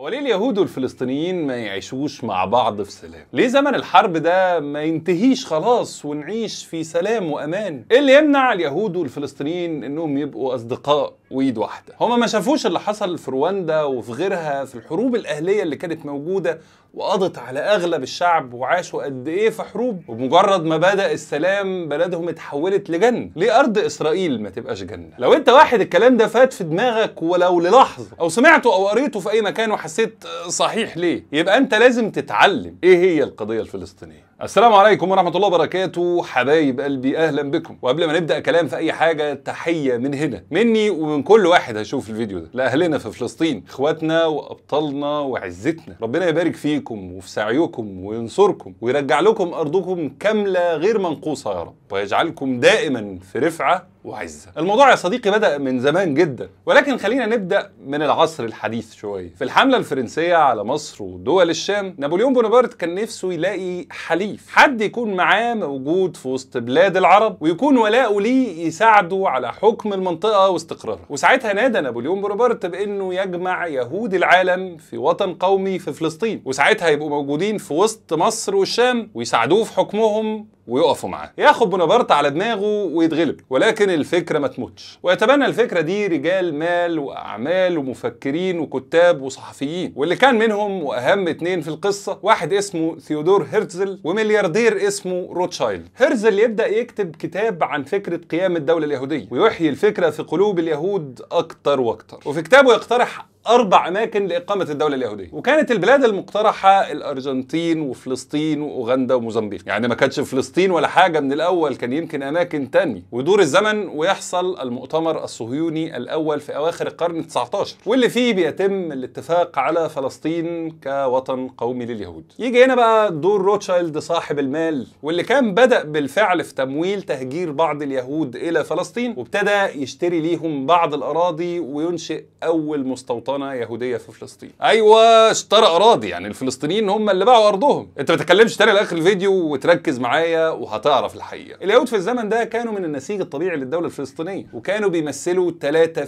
هو ليه اليهود والفلسطينيين ما يعيشوش مع بعض في سلام؟ ليه زمن الحرب ده ما ينتهيش خلاص ونعيش في سلام وامان؟ ايه اللي يمنع اليهود والفلسطينيين انهم يبقوا اصدقاء وايد واحده هما ما شافوش اللي حصل في رواندا وفي غيرها في الحروب الاهليه اللي كانت موجوده وقضت على اغلب الشعب وعاشوا قد ايه في حروب وبمجرد ما بدا السلام بلدهم اتحولت لجنه ليه ارض اسرائيل ما تبقاش جنه لو انت واحد الكلام ده فات في دماغك ولو للحظه او سمعته او قريته في اي مكان وحسيت آه، صحيح ليه يبقى انت لازم تتعلم ايه هي القضيه الفلسطينيه السلام عليكم ورحمة الله وبركاته حبايب قلبي أهلا بكم وقبل ما نبدأ كلام في أي حاجة تحية من هنا مني ومن من كل واحد هيشوف الفيديو ده لاهلنا في فلسطين اخواتنا وابطالنا وعزتنا ربنا يبارك فيكم وفي سعيكم وينصركم ويرجع لكم ارضكم كامله غير منقوصه يا رب ويجعلكم دائما في رفعة وعزة الموضوع يا صديقي بدأ من زمان جدا ولكن خلينا نبدأ من العصر الحديث شوية في الحملة الفرنسية على مصر ودول الشام نابليون بونابرت كان نفسه يلاقي حليف حد يكون معاه موجود في وسط بلاد العرب ويكون ولاؤه ليه يساعده على حكم المنطقة واستقرارها وساعتها نادى نابليون بونابرت بأنه يجمع يهود العالم في وطن قومي في فلسطين وساعتها يبقوا موجودين في وسط مصر والشام ويساعدوه في حكمهم ويقفوا معاه ياخد بونابرت على دماغه ويتغلب ولكن الفكره ما تموتش ويتبنى الفكره دي رجال مال واعمال ومفكرين وكتاب وصحفيين واللي كان منهم واهم اتنين في القصه واحد اسمه ثيودور هيرتزل وملياردير اسمه روتشايلد هيرتزل يبدا يكتب كتاب عن فكره قيام الدوله اليهوديه ويحيي الفكره في قلوب اليهود اكتر واكتر وفي كتابه يقترح أربع أماكن لإقامة الدولة اليهودية وكانت البلاد المقترحة الأرجنتين وفلسطين وأوغندا وموزمبيق يعني ما كانتش فلسطين ولا حاجة من الأول كان يمكن أماكن تانية، ويدور الزمن ويحصل المؤتمر الصهيوني الأول في أواخر القرن ال 19 واللي فيه بيتم الاتفاق على فلسطين كوطن قومي لليهود يجي هنا بقى دور روتشايلد صاحب المال واللي كان بدأ بالفعل في تمويل تهجير بعض اليهود إلى فلسطين وابتدى يشتري ليهم بعض الأراضي وينشئ أول مستوطن سلطنه يهوديه في فلسطين ايوه اشترى اراضي يعني الفلسطينيين هم اللي باعوا ارضهم انت ما تتكلمش تاني لاخر الفيديو وتركز معايا وهتعرف الحقيقه اليهود في الزمن ده كانوا من النسيج الطبيعي للدوله الفلسطينيه وكانوا بيمثلوا 3%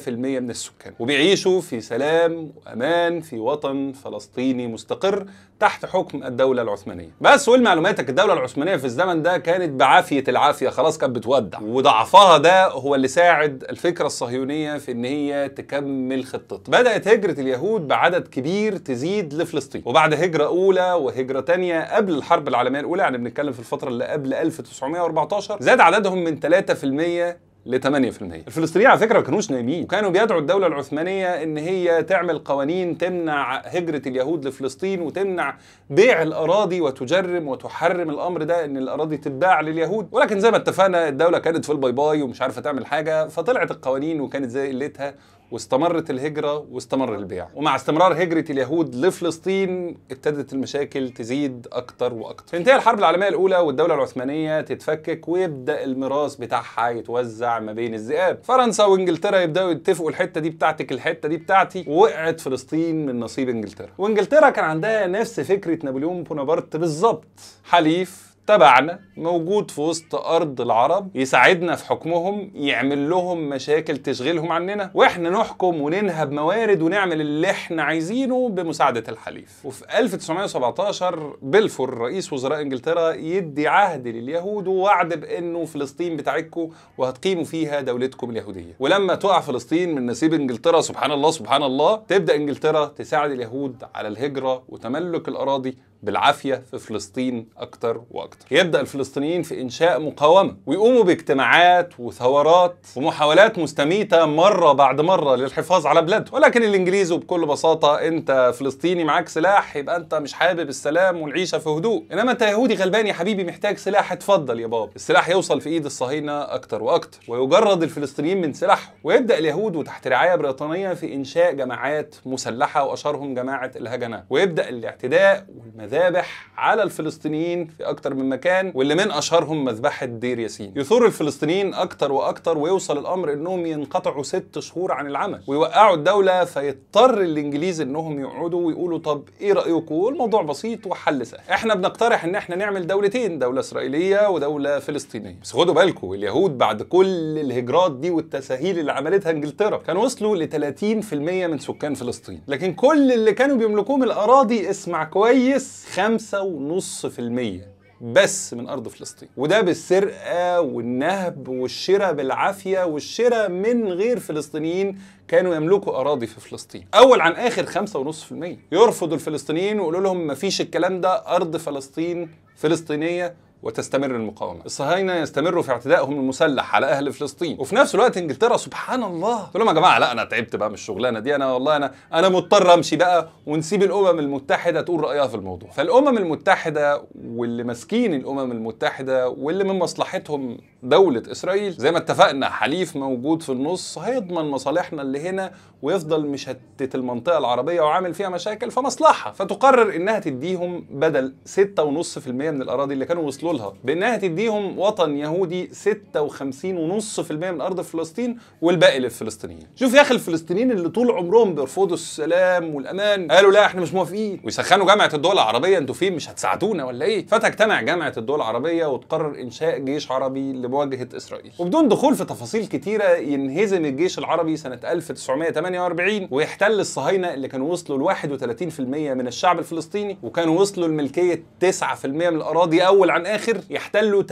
من السكان وبيعيشوا في سلام وامان في وطن فلسطيني مستقر تحت حكم الدولة العثمانية بس ولمعلوماتك الدولة العثمانية في الزمن ده كانت بعافية العافية خلاص كانت بتودع وضعفها ده هو اللي ساعد الفكرة الصهيونية في ان هي تكمل خطتها بدأت هجرة اليهود بعدد كبير تزيد لفلسطين وبعد هجرة أولى وهجرة تانية قبل الحرب العالمية الأولى يعني بنتكلم في الفترة اللي قبل 1914 زاد عددهم من 3% ل 8% الفلسطينيين على فكره ما كانوش نايمين وكانوا بيدعوا الدوله العثمانيه ان هي تعمل قوانين تمنع هجره اليهود لفلسطين وتمنع بيع الاراضي وتجرم وتحرم الامر ده ان الاراضي تتباع لليهود ولكن زي ما اتفقنا الدوله كانت في الباي باي ومش عارفه تعمل حاجه فطلعت القوانين وكانت زي قلتها واستمرت الهجرة واستمر البيع ومع استمرار هجرة اليهود لفلسطين ابتدت المشاكل تزيد أكتر وأكتر تنتهي الحرب العالمية الأولى والدولة العثمانية تتفكك ويبدأ الميراث بتاعها يتوزع ما بين الذئاب فرنسا وانجلترا يبدأوا يتفقوا الحتة دي بتاعتك الحتة دي بتاعتي وقعت فلسطين من نصيب انجلترا وانجلترا كان عندها نفس فكرة نابليون بونابرت بالظبط حليف تبعنا موجود في وسط ارض العرب يساعدنا في حكمهم يعمل لهم مشاكل تشغلهم عننا واحنا نحكم وننهب موارد ونعمل اللي احنا عايزينه بمساعده الحليف وفي 1917 بلفور رئيس وزراء انجلترا يدي عهد لليهود ووعد بانه فلسطين بتاعتكم وهتقيموا فيها دولتكم اليهوديه ولما تقع فلسطين من نصيب انجلترا سبحان الله سبحان الله تبدا انجلترا تساعد اليهود على الهجره وتملك الاراضي بالعافية في فلسطين أكتر وأكتر يبدأ الفلسطينيين في إنشاء مقاومة ويقوموا باجتماعات وثورات ومحاولات مستميتة مرة بعد مرة للحفاظ على بلادهم ولكن الإنجليز وبكل بساطة أنت فلسطيني معاك سلاح يبقى أنت مش حابب السلام والعيشة في هدوء إنما أنت يهودي غلبان يا حبيبي محتاج سلاح اتفضل يا بابا السلاح يوصل في إيد الصهاينة أكتر وأكتر ويجرد الفلسطينيين من سلاحهم ويبدأ اليهود وتحت رعاية بريطانية في إنشاء جماعات مسلحة وأشهرهم جماعة الهجنة ويبدأ الاعتداء والمذاق مذابح على الفلسطينيين في اكتر من مكان واللي من اشهرهم مذبحه دير ياسين يثور الفلسطينيين اكتر واكتر ويوصل الامر انهم ينقطعوا ست شهور عن العمل ويوقعوا الدوله فيضطر الانجليز انهم يقعدوا ويقولوا طب ايه رايكم والموضوع بسيط وحل سهل احنا بنقترح ان احنا نعمل دولتين دوله اسرائيليه ودوله فلسطينيه بس خدوا بالكم اليهود بعد كل الهجرات دي والتساهيل اللي عملتها انجلترا كانوا وصلوا ل 30% من سكان فلسطين لكن كل اللي كانوا بيملكوه من الاراضي اسمع كويس خمسة ونص في المية بس من أرض فلسطين وده بالسرقة والنهب والشراء بالعافية والشراء من غير فلسطينيين كانوا يملكوا أراضي في فلسطين أول عن آخر خمسة ونص في المية يرفضوا الفلسطينيين ويقولوا لهم مفيش الكلام ده أرض فلسطين فلسطينية وتستمر المقاومه الصهاينه يستمروا في اعتدائهم المسلح على اهل فلسطين وفي نفس الوقت انجلترا سبحان الله تقول لهم يا جماعه لا انا تعبت بقى من الشغلانه دي انا والله انا انا مضطر امشي بقى ونسيب الامم المتحده تقول رايها في الموضوع فالامم المتحده واللي ماسكين الامم المتحده واللي من مصلحتهم دوله اسرائيل زي ما اتفقنا حليف موجود في النص هيضمن مصالحنا اللي هنا ويفضل مشتت المنطقه العربيه وعامل فيها مشاكل فمصلحه فتقرر انها تديهم بدل 6.5% من الاراضي اللي كانوا وصلوا وصلوا بانها تديهم وطن يهودي 56.5% من ارض فلسطين والباقي للفلسطينيين شوف يا اخي الفلسطينيين اللي طول عمرهم بيرفضوا السلام والامان قالوا لا احنا مش موافقين ويسخنوا جامعه الدول العربيه انتوا فين مش هتساعدونا ولا ايه فتجتمع جامعه الدول العربيه وتقرر انشاء جيش عربي لمواجهه اسرائيل وبدون دخول في تفاصيل كتيره ينهزم الجيش العربي سنه 1948 ويحتل الصهاينه اللي كانوا وصلوا ل 31% من الشعب الفلسطيني وكانوا وصلوا لملكيه 9% من الاراضي اول عن اخر الاخر يحتلوا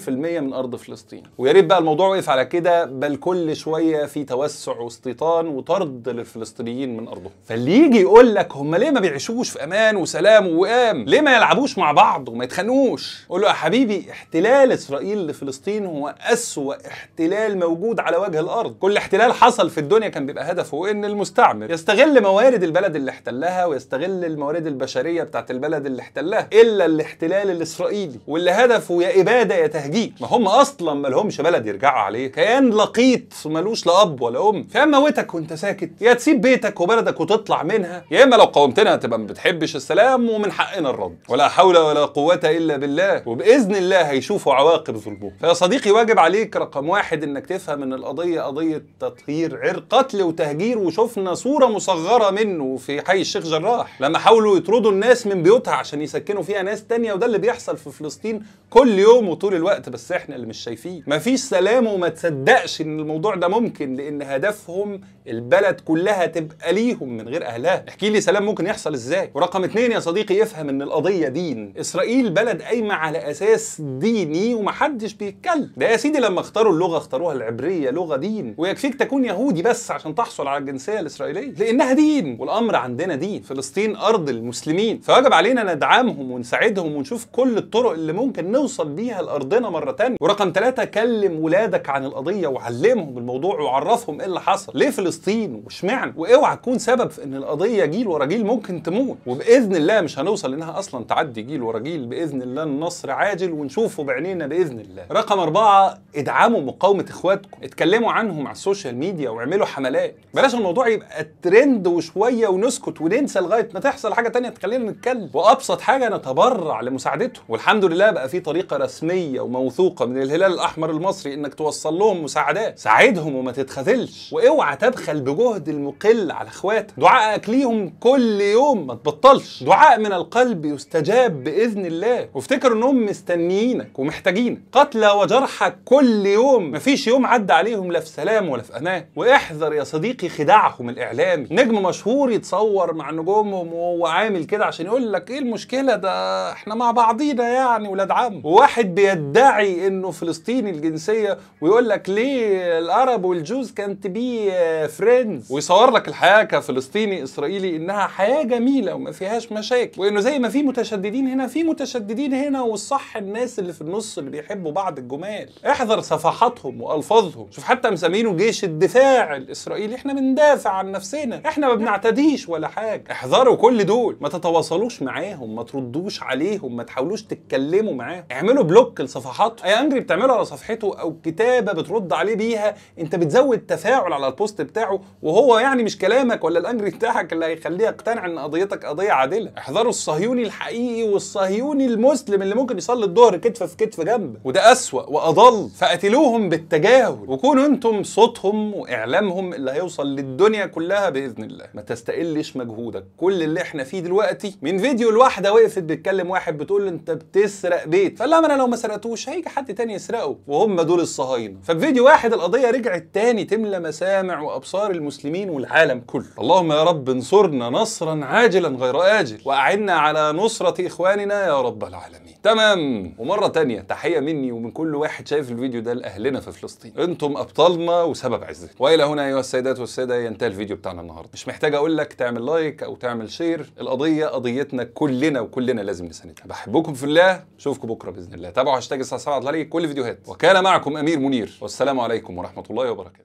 78% من ارض فلسطين ويا ريت بقى الموضوع وقف على كده بل كل شويه في توسع واستيطان وطرد للفلسطينيين من ارضهم فاللي يجي يقول لك هم ليه ما بيعيشوش في امان وسلام ووئام ليه ما يلعبوش مع بعض وما يتخانقوش قول له يا حبيبي احتلال اسرائيل لفلسطين هو اسوا احتلال موجود على وجه الارض كل احتلال حصل في الدنيا كان بيبقى هدفه ان المستعمر يستغل موارد البلد اللي احتلها ويستغل الموارد البشريه بتاعت البلد اللي احتلها الا الاحتلال الاسرائيلي تحويلي واللي هدفه يا اباده يا تهجير ما هم اصلا ما لهمش بلد يرجعوا عليه كيان لقيط ملوش لا اب ولا ام فيا موتك وانت ساكت يا تسيب بيتك وبلدك وتطلع منها يا اما لو قاومتنا تبقى ما بتحبش السلام ومن حقنا الرد ولا حول ولا قوه الا بالله وباذن الله هيشوفوا عواقب ظلمهم فيا صديقي واجب عليك رقم واحد انك تفهم ان القضيه قضيه تطهير عرق قتل وتهجير وشفنا صوره مصغره منه في حي الشيخ جراح لما حاولوا يطردوا الناس من بيوتها عشان يسكنوا فيها ناس تانية وده اللي بيحصل في فلسطين كل يوم وطول الوقت بس احنا اللي مش شايفين مفيش سلام وما تصدقش ان الموضوع ده ممكن لان هدفهم البلد كلها تبقى ليهم من غير اهلها احكي لي سلام ممكن يحصل ازاي ورقم اتنين يا صديقي افهم ان القضيه دين اسرائيل بلد قايمه على اساس ديني ومحدش بيتكلم ده يا سيدي لما اختاروا اللغه اختاروها العبريه لغه دين ويكفيك تكون يهودي بس عشان تحصل على الجنسيه الاسرائيليه لانها دين والامر عندنا دين فلسطين ارض المسلمين فوجب علينا ندعمهم ونساعدهم ونشوف كل الطرق اللي ممكن نوصل بيها لارضنا مره تانية ورقم ثلاثة كلم ولادك عن القضيه وعلمهم الموضوع وعرفهم ايه اللي حصل ليه فلسطين واشمعنى واوعى تكون سبب في ان القضيه جيل ورا جيل ممكن تموت وباذن الله مش هنوصل انها اصلا تعدي جيل ورا جيل باذن الله النصر عاجل ونشوفه بعينينا باذن الله رقم أربعة ادعموا مقاومه اخواتكم اتكلموا عنهم على السوشيال ميديا واعملوا حملات بلاش الموضوع يبقى ترند وشويه ونسكت وننسى لغايه ما تحصل حاجه تانية تخلينا نتكلم وابسط حاجه نتبرع لمساعدتهم والحمد لله بقى في طريقه رسميه وموثوقه من الهلال الاحمر المصري انك توصل لهم مساعدات ساعدهم وما تتخذلش واوعى تبخل بجهد المقل على اخواتك دعائك ليهم كل يوم ما تبطلش دعاء من القلب يستجاب باذن الله وافتكر انهم مستنيينك ومحتاجينك قتلى وجرحك كل يوم مفيش يوم عدى عليهم لا في سلام ولا في امان واحذر يا صديقي خداعهم الاعلامي نجم مشهور يتصور مع نجومهم وهو عامل كده عشان يقول لك ايه المشكله ده احنا مع بعضينا يعني ولاد عم واحد بيدعي انه فلسطيني الجنسيه ويقول لك ليه العرب والجوز كانت بي فريندز ويصور لك الحياه كفلسطيني اسرائيلي انها حياه جميله وما فيهاش مشاكل وانه زي ما في متشددين هنا في متشددين هنا والصح الناس اللي في النص اللي بيحبوا بعض الجمال احذر صفحاتهم والفاظهم شوف حتى مسمينه جيش الدفاع الاسرائيلي احنا بندافع عن نفسنا احنا ما بنعتديش ولا حاجه احذروا كل دول ما تتواصلوش معاهم ما تردوش عليهم ما تحاولوش تك اتكلموا معاه اعملوا بلوك لصفحاته اي انجري بتعمله على صفحته او كتابه بترد عليه بيها انت بتزود تفاعل على البوست بتاعه وهو يعني مش كلامك ولا الانجري بتاعك اللي هيخليه يقتنع ان قضيتك قضيه عادله احذروا الصهيوني الحقيقي والصهيوني المسلم اللي ممكن يصلي الظهر كتف في كتف جنب وده اسوا واضل فقتلوهم بالتجاهل وكونوا انتم صوتهم واعلامهم اللي هيوصل للدنيا كلها باذن الله ما تستقلش مجهودك كل اللي احنا فيه دلوقتي من فيديو الواحده وقفت بتكلم واحد بتقول له انت تسرق بيت فقال لها انا لو ما سرقتوش هيجي حد تاني يسرقه وهم دول الصهاينه ففي فيديو واحد القضيه رجعت تاني تملى مسامع وابصار المسلمين والعالم كله اللهم يا رب انصرنا نصرا عاجلا غير اجل واعنا على نصره اخواننا يا رب العالمين تمام ومره تانية تحيه مني ومن كل واحد شايف الفيديو ده لاهلنا في فلسطين انتم ابطالنا وسبب عزتنا والى هنا ايها السيدات والساده ينتهي الفيديو بتاعنا النهارده مش محتاج اقول لك تعمل لايك او تعمل شير القضيه قضيتنا كلنا وكلنا لازم نساندها بحبكم في الله الله اشوفكم بكره باذن الله تابعوا هاشتاج الساعه 7 كل فيديوهات وكان معكم امير منير والسلام عليكم ورحمه الله وبركاته